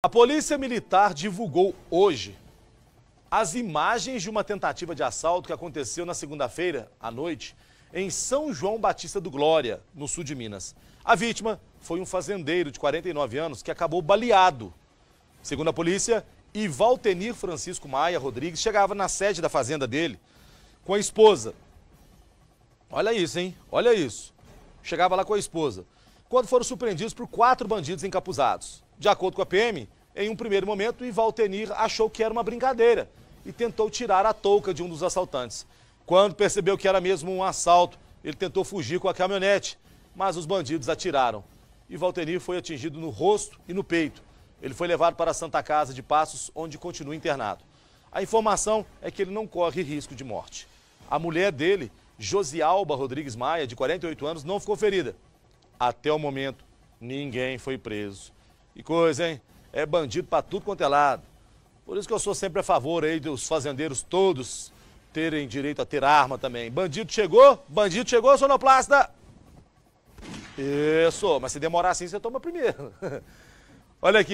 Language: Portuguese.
A Polícia Militar divulgou hoje as imagens de uma tentativa de assalto que aconteceu na segunda-feira à noite em São João Batista do Glória, no sul de Minas. A vítima foi um fazendeiro de 49 anos que acabou baleado. Segundo a polícia, Ivaltenir Francisco Maia Rodrigues chegava na sede da fazenda dele com a esposa. Olha isso, hein? Olha isso. Chegava lá com a esposa quando foram surpreendidos por quatro bandidos encapuzados. De acordo com a PM, em um primeiro momento, Ivaltenir achou que era uma brincadeira e tentou tirar a touca de um dos assaltantes. Quando percebeu que era mesmo um assalto, ele tentou fugir com a caminhonete, mas os bandidos atiraram. Ivaltenir foi atingido no rosto e no peito. Ele foi levado para a Santa Casa de Passos, onde continua internado. A informação é que ele não corre risco de morte. A mulher dele, Josialba Rodrigues Maia, de 48 anos, não ficou ferida. Até o momento, ninguém foi preso. e coisa, hein? É bandido para tudo quanto é lado. Por isso que eu sou sempre a favor aí dos fazendeiros todos terem direito a ter arma também. Bandido chegou, bandido chegou, sonoplasta! Isso, mas se demorar assim, você toma primeiro. Olha aqui.